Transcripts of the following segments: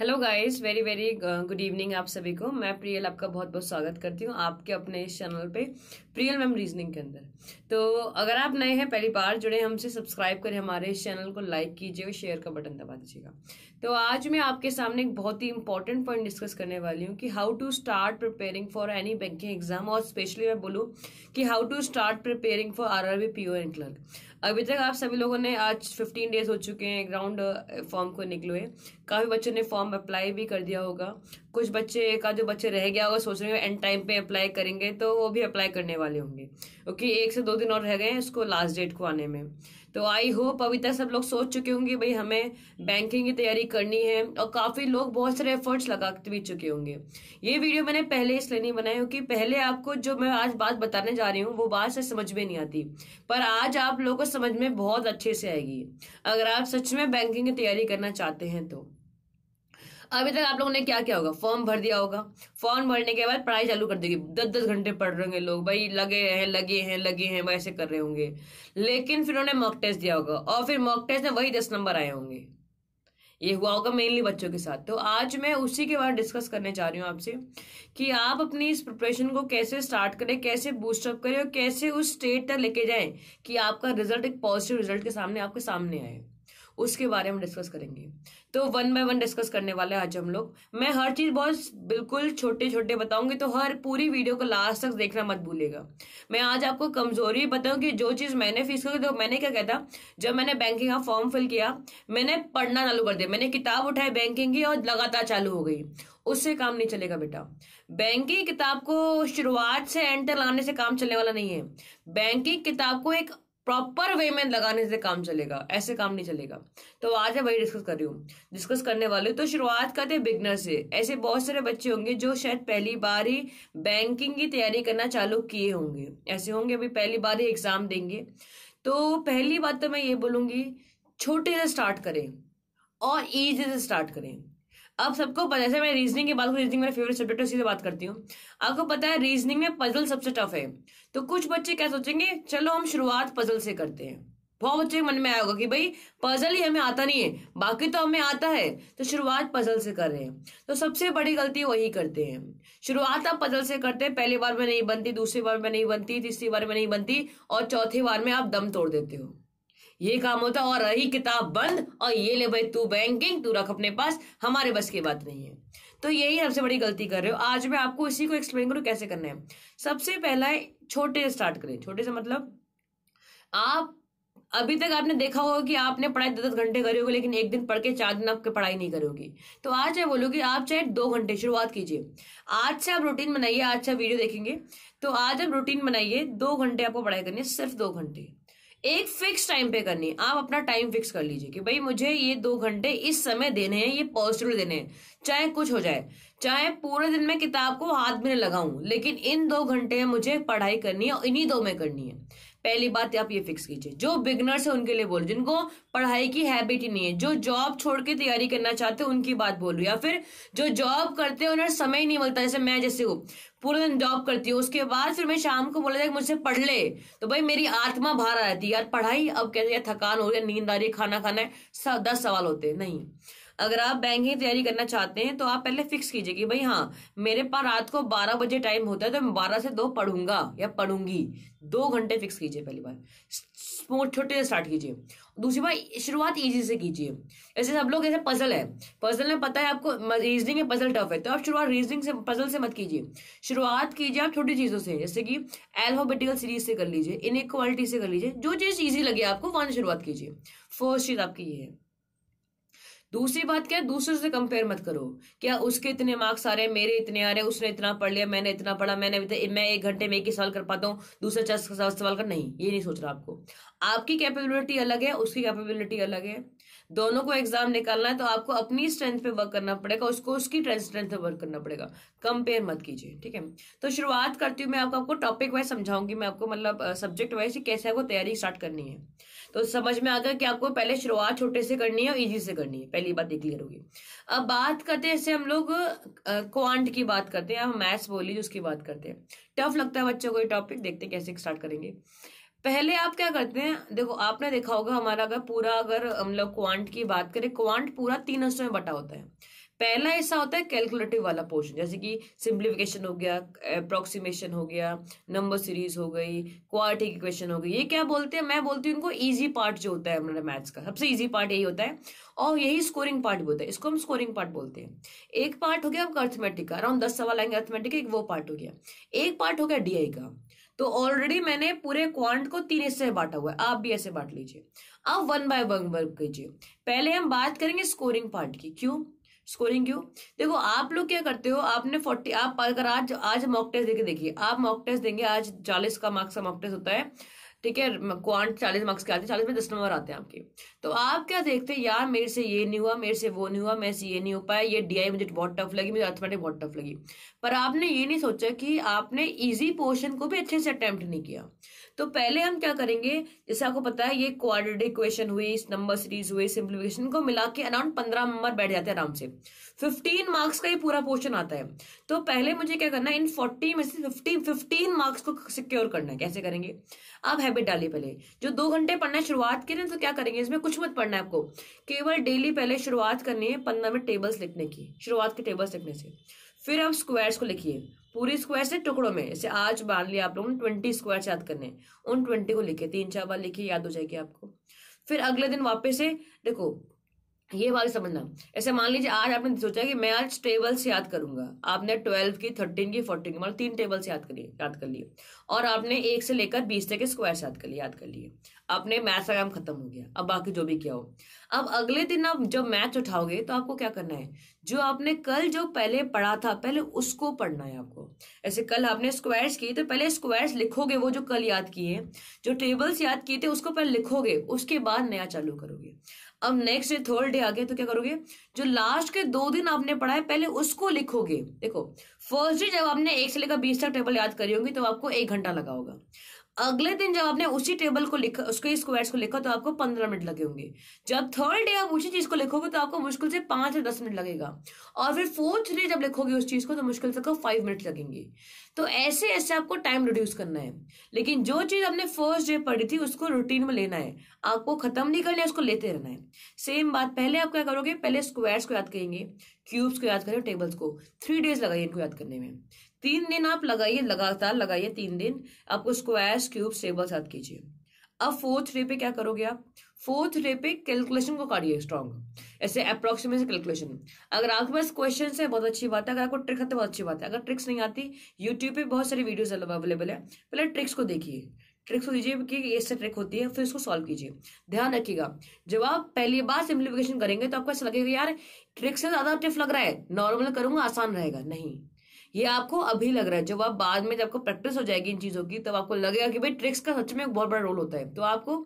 hello guys very very good evening आप सभी को मैं प्रियल आपका बहुत बहुत स्वागत करती हूँ आपके अपने इस चैनल पे प्रियल मैम रीजनिंग के अंदर तो अगर आप नए हैं पहली बार जुड़े हमसे सब्सक्राइब करें हमारे इस चैनल को लाइक कीजिए और शेयर का बटन दबा दीजिएगा तो आज मैं आपके सामने एक बहुत ही इंपॉर्टेंट पॉइंट डिस्कस करने वाली हूँ कि how to start preparing for any banking exam और स्पेशली मैं बोलूँ कि how to start preparing for R R B P O and clerk अभी तक आप सभी लोगों ने आज फिफ्टीन डेज हो चुके हैं ग्राउंड फॉर्म को निकले काफ़ी बच्चों ने फॉर्म अप्लाई भी कर दिया होगा कुछ बच्चे का जो बच्चे रह गया होगा सोच रहे हैं एंड टाइम पे अप्लाई करेंगे तो वो भी अप्लाई करने वाले होंगे क्योंकि एक से दो दिन और रह गए हैं उसको लास्ट डेट को आने में तो आई होप अभी तक सब लोग सोच चुके होंगे भाई हमें बैंकिंग की तैयारी करनी है और काफ़ी लोग बहुत सारे एफर्ट्स लगा भी चुके होंगे ये वीडियो मैंने पहले इसलिए नहीं बनाई क्योंकि पहले आपको जो मैं आज बात बताने जा रही हूँ वो बात से समझ में नहीं आती पर आज आप लोगों को समझ में बहुत अच्छे से आएगी अगर आप सच में बैंकिंग की तैयारी करना चाहते हैं तो अभी तक आप लोगों ने क्या क्या होगा फॉर्म भर दिया होगा फॉर्म भरने के बाद पढ़ाई चालू कर देगी दस दस घंटे पढ़ रहे होंगे लोग भाई लगे हैं लगे हैं लगे हैं ऐसे कर रहे होंगे लेकिन फिर उन्होंने मॉक टेस्ट दिया होगा और फिर मॉक टेस्ट में वही दस नंबर आए होंगे ये हुआ होगा मेनली बच्चों के साथ तो आज मैं उसी के बारे में डिस्कस करने चाह रही हूँ आपसे कि आप अपनी इस प्रिपरेशन को कैसे स्टार्ट करें कैसे बूस्टअप करें और कैसे उस स्टेट तक लेके जाएं कि आपका रिजल्ट एक पॉजिटिव रिजल्ट के सामने आपके सामने आए उसके बारे में डिस्कस करेंगे तो वन बाय वन डिस्कस करने वाले आज हम लोग मैं हर चीज़ बहुत बिल्कुल छोटे छोटे बताऊंगी तो हर पूरी वीडियो को लास्ट तक देखना मत भूलेगा मैं आज आपको कमजोरी बताऊँ कि जो चीज़ मैंने फीस करी तो मैंने क्या कहता जब मैंने बैंकिंग का फॉर्म फिल किया मैंने पढ़ना चालू कर दिया मैंने किताब उठाई बैंकिंग की और लगातार चालू हो गई उससे काम नहीं चलेगा बेटा बैंकिंग किताब को शुरुआत से एंटर लाने से काम चलने वाला नहीं है बैंकिंग किताब को एक प्रॉपर वे में लगाने से काम चलेगा ऐसे काम नहीं चलेगा तो आज मैं वही डिस्कस कर रही हूँ डिस्कस करने वाले तो शुरुआत करते हैं बिगनर से ऐसे बहुत सारे बच्चे होंगे जो शायद पहली बार ही बैंकिंग की तैयारी करना चालू किए होंगे ऐसे होंगे अभी पहली बार ही एग्जाम देंगे तो पहली बात तो मैं ये बोलूँगी छोटे से स्टार्ट करें और ईजी से स्टार्ट करें अब सबको पता जैसे मैं रीजनिंग की बात रीजनिंग मेरा फेवरेट सब्जेक्ट है उसी से बात करती हूँ आपको पता है रीजनिंग में पजल सबसे टफ है तो कुछ बच्चे क्या सोचेंगे चलो हम शुरुआत पजल से करते हैं बहुत बच्चे मन में आया होगा कि भाई पजल ही हमें आता नहीं है बाकी तो हमें आता है तो शुरुआत पजल से कर रहे हैं तो सबसे बड़ी गलती वही करते हैं शुरुआत आप पजल से करते हैं पहली बार में नहीं बनती दूसरी बार में नहीं बनती तीसरी बार में नहीं बनती और चौथी बार में आप दम तोड़ देते हो ये काम होता और रही किताब बंद और ये ले भाई तू बैंकिंग तू रख अपने पास हमारे बस की बात नहीं है तो यही सबसे बड़ी गलती कर रहे हो आज मैं आपको इसी को एक्सप्लेन करूँ कैसे करना है सबसे पहला छोटे स्टार्ट करें छोटे से मतलब आप अभी तक आपने देखा होगा कि आपने पढ़ाई दस दस घंटे करी होगी लेकिन एक दिन पढ़ के चार दिन आपकी पढ़ाई नहीं करोगी तो आज मैं बोलूँगी आप चाहे दो घंटे शुरुआत कीजिए आज से आप रूटीन बनाइए आज से वीडियो देखेंगे तो आज आप रूटीन बनाइए दो घंटे आपको पढ़ाई करनी है सिर्फ दो घंटे एक फिक्स टाइम पे करनी आप अपना टाइम फिक्स कर लीजिए कि भाई मुझे ये दो घंटे इस समय देने हैं ये पॉजिटिव देने हैं चाहे कुछ हो जाए चाहे पूरे दिन में किताब को हाथ में लगाऊं लेकिन इन दो घंटे मुझे पढ़ाई करनी है और इन्हीं दो में करनी है पहली बात आप ये फिक्स कीजिए जो बिगनर्स है उनके लिए बोलो जिनको पढ़ाई की हैबिट ही नहीं है जो जॉब छोड़ के तैयारी करना चाहते हैं उनकी बात बोलू या फिर जो जॉब करते हैं उन्हें समय नहीं मिलता जैसे मैं जैसे हूँ पूरा दिन जॉब करती हूँ उसके बाद फिर मैं शाम को बोला जाए मुझसे पढ़ ले तो भाई मेरी आत्मा बाहर आ जाती है यार पढ़ाई अब कहते हैं थकान हो रही है नींद आ रही है खाना खाना है दस सवाल होते नहीं अगर आप बैंक की तैयारी करना चाहते हैं तो आप पहले फिक्स कीजिए कि भाई हाँ मेरे पास रात को बारह बजे टाइम होता है तो मैं बारह से दो पढ़ूंगा या पढ़ूंगी दो घंटे फिक्स कीजिए पहली बार छोटे से स्टार्ट कीजिए दूसरी बार शुरुआत इजी से कीजिए ऐसे सब लोग ऐसे पजल है पजल में पता है आपको रीजनिंग में पजल टफ है तो आप शुरुआत रीजनिंग से पजल से मत कीजिए शुरुआत कीजिए आप छोटी चीज़ों से जैसे कि एल्फोबेटिकल सीरीज से कर लीजिए इनक्वालिटी से कर लीजिए जो चीज़ ईजी लगे आपको वहां शुरुआत कीजिए फर्स्ट चीज़ आपकी ये है दूसरी बात क्या है दूसरे से कंपेयर मत करो क्या उसके इतने मार्क्स आ रहे हैं मेरे इतने आ रहे हैं उसने इतना पढ़ लिया मैंने इतना पढ़ा मैंने अभी मैं एक घंटे में एक ही सवाल कर पाता हूँ दूसरे चार सवाल कर नहीं ये नहीं सोच रहा आपको आपकी कैपेबिलिटी अलग है उसकी कैपेबिलिटी अलग है दोनों को एग्जाम निकालना है तो आपको अपनी स्ट्रेंथ पे वर्क करना पड़ेगा उसको उसकी स्ट्रेंथ पे वर्क करना पड़ेगा कंपेयर मत कीजिए ठीक है तो शुरुआत करती हूँ मैं आपको आपको टॉपिक वाइज समझाऊंगी मैं आपको मतलब सब्जेक्ट वाइज कैसे आपको तैयारी स्टार्ट करनी है तो समझ में आ गया कि आपको पहले शुरुआत छोटे से करनी है और ईजी से करनी है पहली बात ये क्लियर होगी अब बात करते हैं जैसे हम लोग क्वांट की बात करते हैं हम मैथ्स बोली उसकी बात करते हैं टफ लगता है बच्चों को ये टॉपिक देखते हैं कैसे स्टार्ट करेंगे पहले आप क्या करते हैं देखो आपने देखा होगा हमारा अगर पूरा अगर मतलब क्वांट की बात करें क्वांट पूरा तीन हिस्सों में बटा होता है पहला हिस्सा होता है कैलकुलेटिव वाला पोर्शन जैसे कि सिंप्लीफिकेशन हो गया अप्रोक्सीमेशन हो गया नंबर सीरीज हो गई क्वार्टिक इक्वेशन हो गई ये क्या बोलते हैं मैं बोलती हूँ इनको इजी पार्ट जो होता है हमारे मैथ्स का सबसे इजी पार्ट यही होता है और यही स्कोरिंग पार्ट भी होता है इसको हम स्कोरिंग पार्ट बोलते हैं एक पार्ट हो गया आपका अर्थमेटिक का अराउंड दस सवाल आएंगे अर्थमेटिक का एक वो पार्ट हो गया एक पार्ट हो गया डी का तो ऑलरेडी मैंने पूरे क्वांट को तीन हिस्से में बांटा हुआ है आप भी ऐसे बांट लीजिए अब वन बाय वन वर्क कीजिए पहले हम बात करेंगे स्कोरिंग पार्ट की क्यों स्कोरिंग क्यों देखो आप लोग क्या करते हो आपने फोर्टी आप अगर आज आज मॉक टेस्ट देखिए देखिए आप मॉक टेस्ट देंगे आज चालीस का मार्क्स का मॉक टेस्ट होता है ठीक है क्वांट चालीस मार्क्स के आते हैं चालीस में दस नंबर आते हैं आपके तो आप क्या देखते हैं यार मेरे से ये नहीं हुआ मेरे से वो नहीं हुआ मेरे से ये नहीं हो पाया ये डी मुझे बहुत टफ लगी मुझे अर्थमेटिक बहुत टफ लगी पर आपने ये नहीं सोचा कि आपने इजी पोर्शन को भी अच्छे से अटैम्प्ट नहीं किया तो पहले हम क्या करेंगे जैसे आपको पता है ये क्वाड्रेटिक इक्वेशन हुई नंबर सीरीज हुए सिंप्लीफिकेशन को मिला के अराउंड पंद्रह नंबर बैठ जाते हैं आराम से फिफ्टीन मार्क्स का ही पूरा पोर्शन आता है तो पहले मुझे क्या करना है इन फोर्टी में से फिफ्टी फिफ्टीन मार्क्स को सिक्योर करना है कैसे करेंगे आप हैबिट डालिए पहले जो दो घंटे पढ़ना शुरुआत करें तो क्या करेंगे इसमें कुछ मत पढ़ना है आपको केवल डेली पहले शुरुआत करनी है पंद्रह मिनट टेबल्स लिखने की शुरुआत के टेबल्स लिखने से फिर आप स्क्वायर्स को लिखिए पूरी स्क्वायर से टुकड़ों में जैसे आज मान लिया आप लोगों ने ट्वेंटी स्क्वायर याद करने उन ट्वेंटी को लिखे तीन चार बार लिखे याद हो जाएगी आपको फिर अगले दिन वापस से देखो ये बात समझना ऐसे मान लीजिए आज आपने सोचा कि मैं आज टेबल्स याद करूंगा आपने ट्वेल्व की थर्टीन की फोर्टीन की मतलब तीन टेबल्स याद करिए याद कर लिए और आपने एक से लेकर बीस तक के स्क्वायर्स याद कर लिए याद कर लिए आपने मैथ का काम खत्म हो गया अब बाकी जो भी किया हो अब अगले दिन आप जब मैथ उठाओगे तो आपको क्या करना है जो आपने कल जो पहले पढ़ा था पहले उसको पढ़ना है आपको ऐसे कल आपने स्क्वायर्स किए तो पहले स्क्वायर्स लिखोगे वो जो कल याद किए जो टेबल्स याद किए थे उसको पहले लिखोगे उसके बाद नया चालू करोगे अब नेक्स्ट डे थर्ड डे आ गया तो क्या करोगे जो लास्ट के दो दिन आपने पढ़ा है पहले उसको लिखोगे देखो फर्स्ट डे जब आपने एक से लेकर बीस तक टेबल याद करी होगी तो आपको एक घंटा लगा होगा अगले दिन जब आपने उसी टेबल को लिखा उसके स्क्वायर्स को लिखा तो आपको पंद्रह मिनट लगे होंगे जब थर्ड डे आप उसी चीज को लिखोगे तो आपको मुश्किल से पांच या दस मिनट लगेगा और फिर फोर्थ डे जब लिखोगे उस चीज को तो मुश्किल से फाइव मिनट लगेंगे तो ऐसे ऐसे आपको टाइम रिड्यूस करना है लेकिन जो चीज आपने फर्स्ट डे पढ़ी थी उसको रूटीन में लेना है आपको खत्म नहीं करना है उसको लेते रहना है सेम बात पहले आप क्या करोगे पहले स्क्वायर्स को याद करेंगे क्यूब्स को याद करें टेबल्स को थ्री डेज लगाइए इनको याद करने में तीन दिन आप लगाइए लगातार लगाइए तीन दिन आपको स्क्वायर्स क्यूब टेबल साथ कीजिए अब फोर्थ रे पे क्या करोगे आप फोर्थ रे पे कैलकुलेशन को काटिए स्ट्रॉन्ग ऐसे अप्रोक्सीमेट कैलकुलेशन अगर आपके पास क्वेश्चन है बहुत अच्छी बात है अगर आपको ट्रिक आते बहुत अच्छी बात है अगर ट्रिक्स नहीं आती यूट्यूब पे बहुत सारी वीडियोज अवेलेबल है पहले ट्रिक्स को देखिए ट्रिक्स को दीजिए कि ऐसे ट्रिक होती है फिर उसको सॉल्व कीजिए ध्यान रखिएगा जब आप पहली बार सिंप्लीफिकेशन करेंगे तो आपको ऐसा लगेगा यार ट्रिक से ज्यादा टिफ लग रहा है नॉर्मल करूंगा आसान रहेगा नहीं ये आपको अभी लग रहा है जब आप बाद में जब आपको प्रैक्टिस हो जाएगी इन चीज़ों की तब आपको लगेगा कि भाई ट्रिक्स का सच में एक बहुत बड़ा रोल होता है तो आपको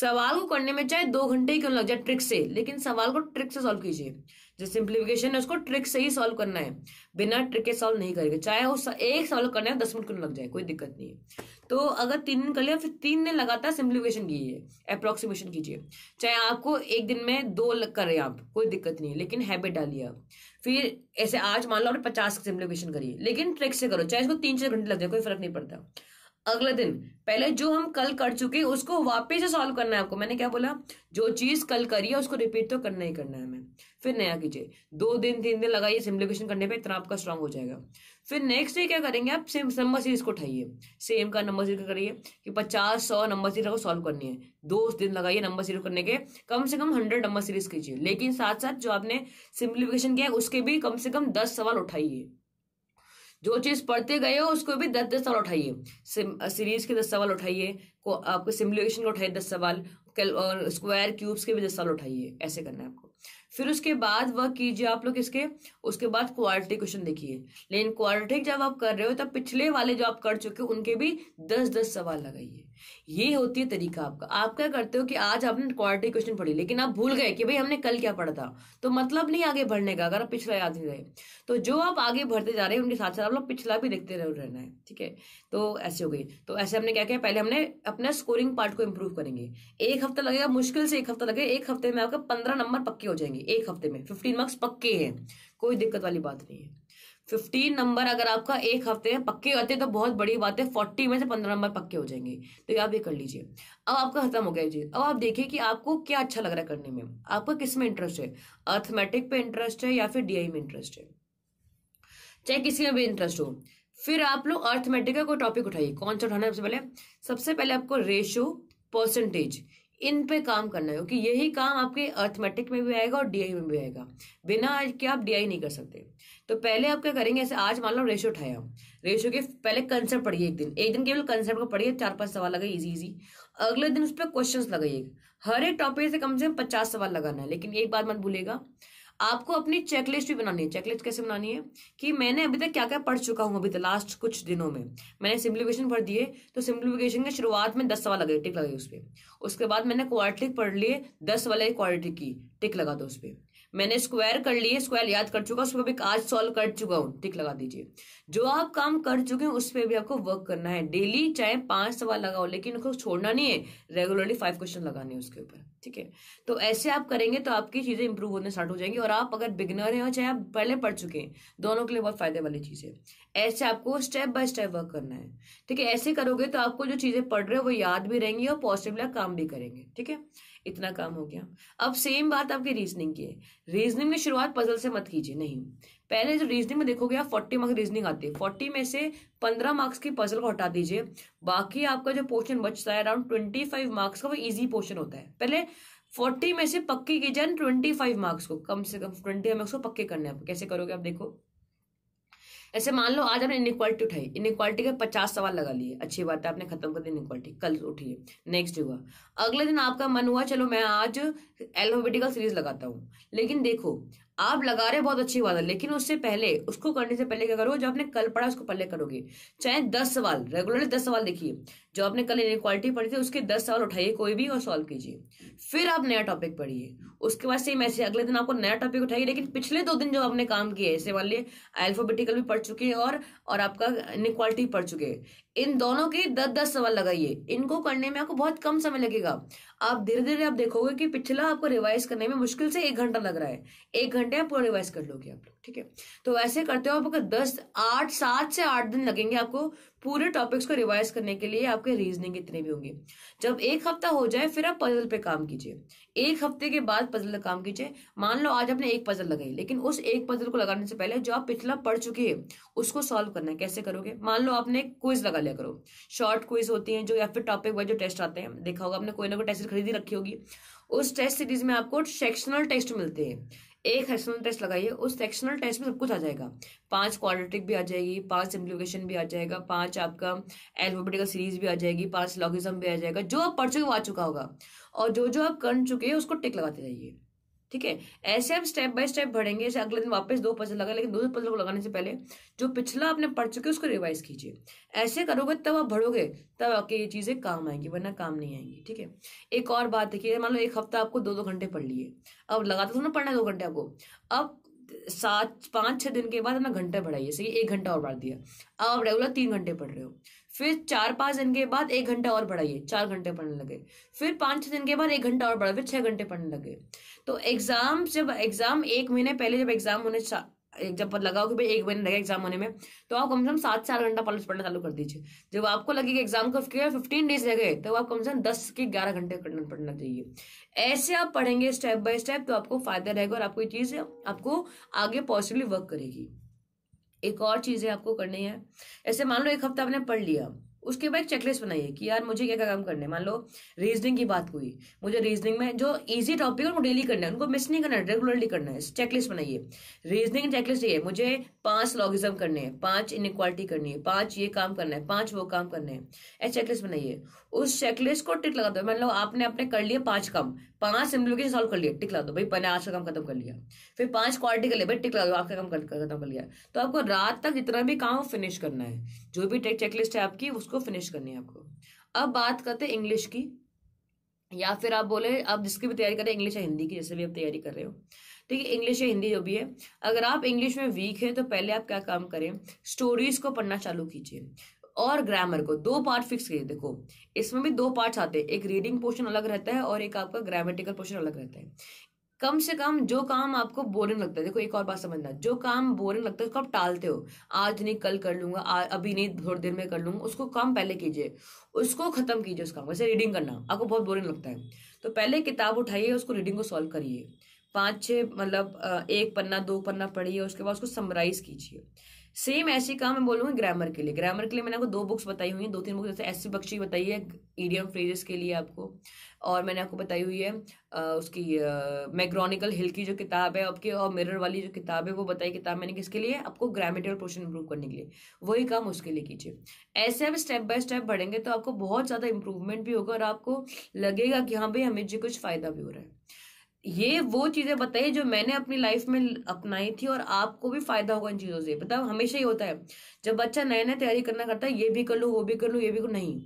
सवाल को करने में चाहे दो घंटे ही क्यों लग जाए ट्रिक से लेकिन सवाल को ट्रिक से सॉल्व कीजिए जो सिंप्लीफिकेशन है उसको ट्रिक से ही सॉल्व करना है बिना ट्रिक के सॉल्व नहीं करेगा चाहे वो एक सवाल करने में दस मिनट क्यों लग जाए कोई दिक्कत नहीं है तो अगर तीन दिन कर लिया फिर तीन दिन लगातार सिंप्लीफिकेशन कीजिए अप्रोक्सीमेशन कीजिए चाहे आपको एक दिन में दो करें आप कोई दिक्कत नहीं लेकिन हैबिट डालिए आप फिर ऐसे आज मान लो आपने पचास सिंप्लीफिकेशन करिए लेकिन ट्रिक से करो चाहे इसको तीन चार घंटे लग जाए कोई फर्क नहीं पड़ता अगले दिन पहले जो हम कल कर चुके उसको वापस से सॉल्व करना है आपको मैंने क्या बोला जो चीज कल करी है उसको रिपीट तो करना ही करना है हमें फिर नया कीजिए दो दिन तीन दिन लगाइए सिम्प्लीफिकेशन करने पे इतना आपका स्ट्रांग हो जाएगा फिर नेक्स्ट डे क्या करेंगे आप सेम नंबर सीरीज को उठाइए सेम का नंबर सीरीज करिए कि पचास सौ नंबर सीरीज को सॉल्व करनी है दो दिन लगाइए नंबर सीरीज करने के कम से कम हंड्रेड नंबर सीरीज कीजिए लेकिन साथ साथ जो आपने सिम्प्लीफिकेशन किया है उसके भी कम से कम दस सवाल उठाइए जो चीज़ पढ़ते गए हो उसको भी दस दस सवाल उठाइए सीरीज के दस सवाल उठाइए को आपके सिमुलेशन को उठाइए दस सवाल स्क्वायर क्यूब्स के भी दस सवाल उठाइए ऐसे करना है आपको फिर उसके बाद वह कीजिए आप लोग इसके उसके बाद क्वालिटी क्वेश्चन देखिए लेकिन क्वालिटी जब आप कर रहे हो तब पिछले वाले जो आप कर चुके हो उनके भी दस दस सवाल लगाइए ये होती है तरीका आपका आप क्या करते हो कि आज आपने क्वालिटी क्वेश्चन पढ़ी लेकिन आप भूल गए कि भाई हमने कल क्या पढ़ा था तो मतलब नहीं आगे बढ़ने का अगर आप पिछला याद नहीं रहे तो जो आप आगे बढ़ते जा रहे हैं उनके साथ साथ आप लोग पिछला भी देखते रह रहना है ठीक है तो ऐसे हो गई तो ऐसे हमने क्या किया पहले हमने अपना स्कोरिंग पार्ट को इम्प्रूव करेंगे एक हफ्ता लगेगा मुश्किल से एक हफ्ता लगेगा एक हफ्ते में आपका पंद्रह नंबर पक्के हो जाएंगे एक हफ्ते में फिफ्टीन मार्क्स पक्के हैं कोई दिक्कत वाली बात नहीं है फिफ्टीन नंबर अगर आपका एक हफ्ते में पक्के होते हैं तो बहुत बड़ी बात है फोर्टी में से पंद्रह नंबर पक्के हो जाएंगे तो ये आप ये कर लीजिए अब आपका खत्म हो गया जी अब आप देखिए कि आपको क्या अच्छा लग रहा है करने में आपका किस में इंटरेस्ट है अर्थमेटिक पे इंटरेस्ट है या फिर डीआई में इंटरेस्ट है चाहे किसी में भी इंटरेस्ट हो फिर आप लोग अर्थमेटिक का कोई टॉपिक उठाइए कौन सा उठाना है सबसे पहले सबसे पहले आपको रेशो परसेंटेज इन पे काम करना है क्योंकि यही काम आपके अर्थमेटिक में भी आएगा और डीआई में भी आएगा बिना आज के आप डीआई नहीं कर सकते तो पहले आप क्या करेंगे ऐसे आज मान लो रेशो उठाया रेशो के पहले कंसेप्ट पढ़िए एक दिन एक दिन केवल कंसेप्ट को पढ़िए चार पांच सवाल लगाइए इजी इजी अगले दिन उस पर क्वेश्चन लगाइए हर एक टॉपिक से कम से कम पचास सवाल लगाना है लेकिन एक बात मत भूलेगा आपको अपनी चेकलिस्ट भी बनानी है चेकलिस्ट कैसे बनानी है कि मैंने अभी तक क्या क्या पढ़ चुका हूँ अभी तक लास्ट कुछ दिनों में मैंने सिम्प्लीफिकेशन पढ़ दिए तो सिंप्लीफिकेशन के शुरुआत में दस सवाल लगे टिक लगे उस पर उसके बाद मैंने क्वार्टलिक पढ़ लिए दस वाले क्वालिटी की टिक लगा दो उस पर मैंने स्क्वायर कर लिए स्क्वायर याद कर चुका उसको भी आज सॉल्व कर चुका हूँ टिक लगा दीजिए जो आप काम कर चुके हैं उस पर भी आपको वर्क करना है डेली चाहे पांच सवाल लगाओ लेकिन उसको छोड़ना नहीं है रेगुलरली फाइव क्वेश्चन लगाने उसके ऊपर ठीक है तो ऐसे आप करेंगे तो आपकी चीजें इंप्रूव होने स्टार्ट हो जाएंगी और आप अगर बिगनर हैं और चाहे आप पहले पढ़ चुके हैं दोनों के लिए बहुत फायदे वाली चीज है ऐसे आपको स्टेप बाय स्टेप वर्क करना है ठीक है ऐसे करोगे तो आपको जो चीजें पढ़ रहे हो वो याद भी रहेंगी और पॉजिटिवली काम भी करेंगे ठीक है इतना काम हो गया अब सेम बात आपकी रीजनिंग की है रीजनिंग में शुरुआत पजल से मत कीजिए नहीं पहले जो रीजनिंग में देखोगे आप फोर्टी मार्क्स रीजनिंग आती है फोर्टी में से पंद्रह मार्क्स की पजल को हटा दीजिए बाकी आपका जो पोर्शन बचता है अराउंड ट्वेंटी फाइव मार्क्स का वो ईजी पोर्शन होता है पहले फोर्टी में से पक्की कीजिए ट्वेंटी फाइव मार्क्स को कम से कम ट्वेंटी मार्क्स को पक्के करने आप कैसे करोगे आप देखो ऐसे मान लो आज हमने इनक्वालिटी उठाई इनक्वालिटी के पचास सवाल लगा लिए अच्छी बात है आपने खत्म कर दी इनक्वालिटी कल उठिए नेक्स्ट हुआ अगले दिन आपका मन हुआ चलो मैं आज एल्फोबेटिकल सीरीज लगाता हूँ लेकिन देखो आप लगा रहे बहुत अच्छी बात है लेकिन उससे पहले उसको करने से पहले क्या करो जो आपने कल पढ़ा उसको पहले करोगे चाहे दस सवाल रेगुलरली दस सवाल देखिए जो आपने कल इन क्वालिटी पढ़ी थी उसके दस सवाल उठाइए कोई भी और सॉल्व कीजिए फिर आप नया टॉपिक पढ़िए उसके बाद सेम ऐसे अगले दिन आपको नया टॉपिक उठाइए लेकिन पिछले दो दिन जो आपने काम किए ऐसे वाले एल्फोबेटिकल भी पढ़ चुके हैं और और आपका इनक्वालिटी पढ़ चुके हैं इन दोनों के दस दस सवाल लगाइए इनको करने में आपको बहुत कम समय लगेगा आप धीरे धीरे आप देखोगे कि पिछला आपको रिवाइज करने में मुश्किल से एक घंटा लग रहा है एक घंटे में पूरा रिवाइज कर लोगे आप लोग ठीक है तो ऐसे करते हो आपको दस आठ सात से आठ दिन लगेंगे आपको पूरे टॉपिक्स को रिवाइज करने के लिए आपके रीजनिंग इतने भी होंगे जब एक हफ्ता हो जाए फिर आप पजल पे काम कीजिए एक हफ्ते के बाद पजल का काम कीजिए मान लो आज आपने एक पजल लगाई लेकिन उस एक पजल को लगाने से पहले जो आप पिछला पढ़ चुके हैं उसको सॉल्व करना है कैसे करोगे मान लो आपने क्विज लगा लिया करो शॉर्ट क्विज होती है जो या फिर टॉपिक वाइज जो टेस्ट आते हैं देखा होगा आपने कोई ना कोई टेस्ट खरीदी रखी होगी उस टेस्ट सीरीज में आपको सेक्शनल टेस्ट मिलते हैं एक सेक्शनल टेस्ट लगाइए उस सेक्शनल टेस्ट में सब कुछ आ जाएगा पांच क्वालिटिक भी आ जाएगी पांच सिंप्लीफिकेशन भी आ जाएगा पांच आपका एल्फोबेटिकल सीरीज भी आ जाएगी पांच लॉगिज्म भी आ जाएगा जो आप पढ़ चुके वो आ चुका होगा और जो जो आप कर चुके हैं उसको टिक लगाते जाइए ठीक है ऐसे हम स्टेप बाय स्टेप बढ़ेंगे जैसे अगले दिन वापस दो पजल लगा लेकिन दो पजल को लगाने से पहले जो पिछला आपने पढ़ चुके उसको रिवाइज कीजिए ऐसे करोगे तब आप बढ़ोगे तब आपके ये चीज़ें काम आएंगी वरना काम नहीं आएंगी ठीक है एक और बात देखिए मान लो एक हफ्ता आपको दो दो घंटे पढ़ लिए अब लगाते थोड़ा पढ़ना है दो घंटे आपको अब सात पाँच छः दिन के बाद अपना घंटे बढ़ाइए सही एक घंटा और बढ़ा दिया अब आप रेगुलर तीन घंटे पढ़ रहे हो फिर चार पाँच दिन के बाद एक घंटा और बढ़ाइए चार घंटे पढ़ने लगे फिर पाँच छह दिन के बाद एक घंटा और बढ़ा फिर छह घंटे पढ़ने लगे तो एग्जाम जब एग्जाम एक महीने पहले जब एग्जाम होने जब लगाओ कि भाई एक महीने लगे एग्जाम होने में तो आप कम से कम सात चार घंटा कॉलेज पढ़ना चालू कर दीजिए जब आपको लगेगा एग्जाम को फिफ्टीन डेज लगे तो आप कम से कम दस के ग्यारह घंटे करना पढ़ना चाहिए ऐसे आप पढ़ेंगे स्टेप बाय स्टेप तो आपको फायदा रहेगा और आपको ये चीज़ आपको आगे पॉजिटिवली वर्क करेगी एक और चीज़ है आपको करनी है ऐसे मान लो एक हफ्ता आपने पढ़ लिया उसके बाद एक चेकलिस्ट बनाइए कि यार मुझे क्या क्या काम करने मान लो रीजनिंग की बात हुई मुझे रीजनिंग में जो इजी टॉपिक है उनको डेली करना है उनको मिस नहीं करना है रेगुलरली करना है चेकलिस्ट बनाइए रीजनिंग चेकलिस्ट ये मुझे पांच लॉगिज्म करने हैं पांच इनक्वालिटी करनी है पांच ये काम करना है पांच वो काम करने हैं ऐसे चेकलिस्ट बनाइए उस चेकलिस्ट को टिक लगा दो मान लो आपने अपने कर लिए पांच काम पांच सिम्प्लीकेशन सॉल्व कर लिया टिक लगा दो भाई पहले आज का काम खत्म कर लिया फिर पांच क्वालिटी कर लिया भाई टिक लगा दो आपका काम खत्म कर लिया तो आपको रात तक जितना भी काम फिनिश करना है जो भी चेकलिस्ट है आपकी उसको को फिनिश करनी है आपको अब बात करते हैं इंग्लिश की या फिर आप बोले आप जिसकी भी तैयारी कर रहे हैं इंग्लिश या हिंदी की जैसे भी आप तैयारी कर रहे हो ठीक है इंग्लिश या हिंदी जो भी है अगर आप इंग्लिश में वीक है तो पहले आप क्या काम करें स्टोरीज को पढ़ना चालू कीजिए और ग्रामर को दो पार्ट फिक्स किए देखो इसमें भी दो पार्ट्स आते हैं एक रीडिंग पोर्शन अलग रहता है और एक आपका ग्रामेटिकल पोर्शन अलग रहता है कम से कम जो काम आपको बोरिंग लगता है देखो एक और बात समझना जो काम बोरिंग लगता है उसको आप टालते हो आज नहीं कल कर लूंगा आ, अभी नहीं थोड़ी देर में कर लूंगा उसको काम पहले कीजिए उसको खत्म कीजिए उस काम रीडिंग करना आपको बहुत बोरिंग लगता है तो पहले किताब उठाइए उसको रीडिंग को सॉल्व करिए पाँच छः मतलब एक पन्ना दो पन्ना पढ़िए उसके बाद उसको समराइज कीजिए सेम ऐसी काम मैं बोलूंगी ग्रामर के लिए ग्रामर के लिए मैंने आपको दो बुक्स बताई हुई हैं दो तीन बुक्स जैसे एस बक्शी बख्शी बताई है ईडियम फ्रेजेस के लिए आपको और मैंने आपको बताई हुई है आ, उसकी मैग्रॉनिकल हिल की जो किताब है आपकी और मिरर वाली जो किताब है वो बताई किताब मैंने किसके लिए आपको ग्रामेटिकल पोर्शन इंप्रूव करने के लिए वही काम उसके लिए कीजिए ऐसे आप स्टेप बाय स्टेप बढ़ेंगे तो आपको बहुत ज़्यादा इंप्रूवमेंट भी होगा और आपको लगेगा कि हाँ भाई हमें जी कुछ फ़ायदा भी हो रहा है ये वो चीज़ें बताइए जो मैंने अपनी लाइफ में अपनाई थी और आपको भी फायदा होगा इन चीज़ों से बताओ हमेशा ही होता है जब बच्चा नया नया तैयारी करना करता है ये भी कर लूँ वो भी कर लूँ ये भी कर नहीं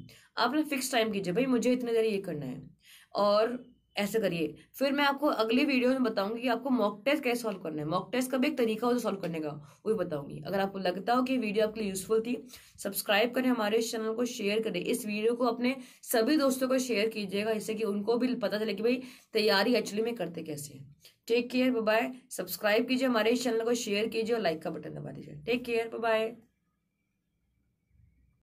आपने फिक्स टाइम कीजिए भाई मुझे इतने देर ये करना है और ऐसे करिए फिर मैं आपको अगली वीडियो में बताऊंगी कि आपको मॉक टेस्ट कैसे सॉल्व करना है मॉक टेस्ट का भी एक तरीका होता है सॉल्व करने का वो भी बताऊंगी अगर आपको लगता हो कि वीडियो आपके लिए यूजफुल थी सब्सक्राइब करें हमारे इस चैनल को शेयर करें इस वीडियो को अपने सभी दोस्तों को शेयर कीजिएगा इससे कि उनको भी पता चले कि भाई तैयारी एक्चुअली में करते कैसे है टेक केयर बाय सब्सक्राइब कीजिए हमारे इस चैनल को शेयर कीजिए और लाइक का बटन दबा दीजिए टेक केयर बाय